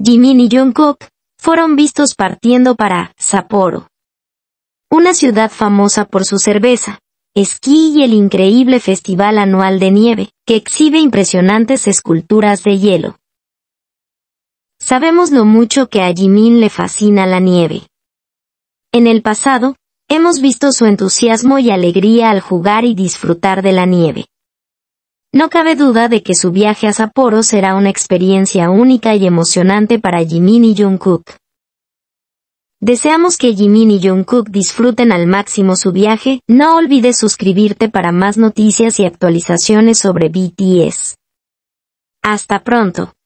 Jimin y Jungkook, fueron vistos partiendo para Sapporo, una ciudad famosa por su cerveza, esquí y el increíble festival anual de nieve, que exhibe impresionantes esculturas de hielo. Sabemos lo mucho que a Jimin le fascina la nieve. En el pasado, hemos visto su entusiasmo y alegría al jugar y disfrutar de la nieve. No cabe duda de que su viaje a Sapporo será una experiencia única y emocionante para Jimin y Jungkook. Deseamos que Jimin y Jungkook disfruten al máximo su viaje, no olvides suscribirte para más noticias y actualizaciones sobre BTS. Hasta pronto.